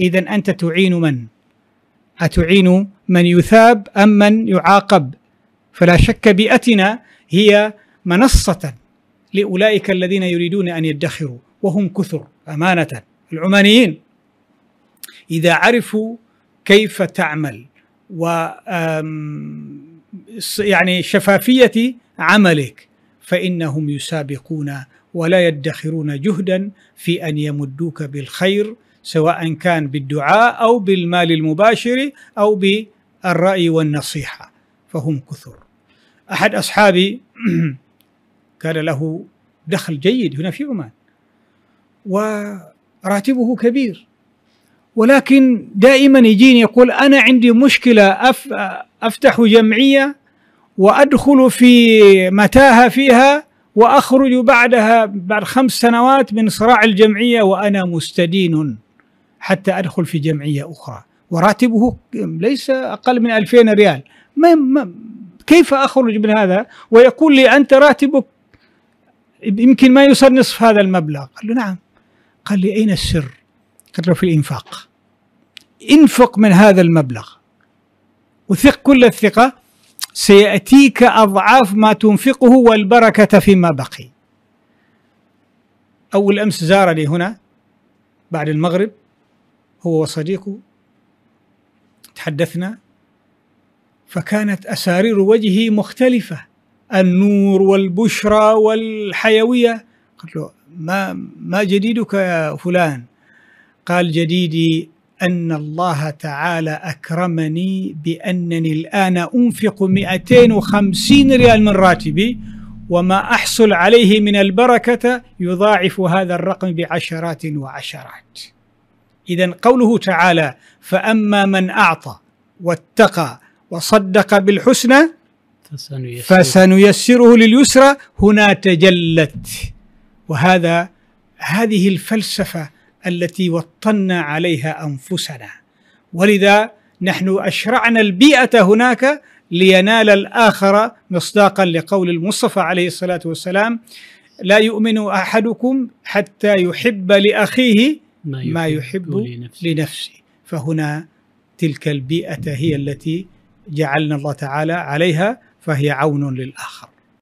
إذا أنت تعين من؟ أتعين من يثاب أم من يعاقب؟ فلا شك بيئتنا هي منصة لأولئك الذين يريدون أن يدخروا وهم كثر أمانة العمانيين إذا عرفوا كيف تعمل و يعني شفافية عملك فإنهم يسابقون ولا يدخرون جهدا في أن يمدوك بالخير سواء كان بالدعاء او بالمال المباشر او بالراي والنصيحه فهم كثر. احد اصحابي كان له دخل جيد هنا في عمان وراتبه كبير ولكن دائما يجيني يقول انا عندي مشكله أف افتح جمعيه وادخل في متاهه فيها واخرج بعدها بعد خمس سنوات من صراع الجمعيه وانا مستدين حتى أدخل في جمعية أخرى وراتبه ليس أقل من 2000 ريال ما ما كيف أخرج من هذا ويقول لي أنت راتبك يمكن ما يوصل نصف هذا المبلغ قال له نعم قال لي أين السر قال له في الإنفاق انفق من هذا المبلغ وثق كل الثقة سيأتيك أضعاف ما تنفقه والبركة فيما بقي أول أمس زارني هنا بعد المغرب هو وصديقه تحدثنا فكانت أسارير وجهه مختلفة النور والبشرى والحيوية قلت له ما, ما جديدك يا فلان قال جديدي أن الله تعالى أكرمني بأنني الآن أنفق 250 ريال من راتبي وما أحصل عليه من البركة يضاعف هذا الرقم بعشرات وعشرات اذا قوله تعالى فاما من اعطى واتقى وصدق بالحسنى فسنيسره, فسنيسره لليسرى هنا تجلت وهذا هذه الفلسفه التي وطنا عليها انفسنا ولذا نحن اشرعنا البيئه هناك لينال الاخر مصداقا لقول المصطفى عليه الصلاه والسلام لا يؤمن احدكم حتى يحب لاخيه ما يحب, ما يحب لنفسي. لنفسي فهنا تلك البيئة هي التي جعلنا الله تعالى عليها فهي عون للآخر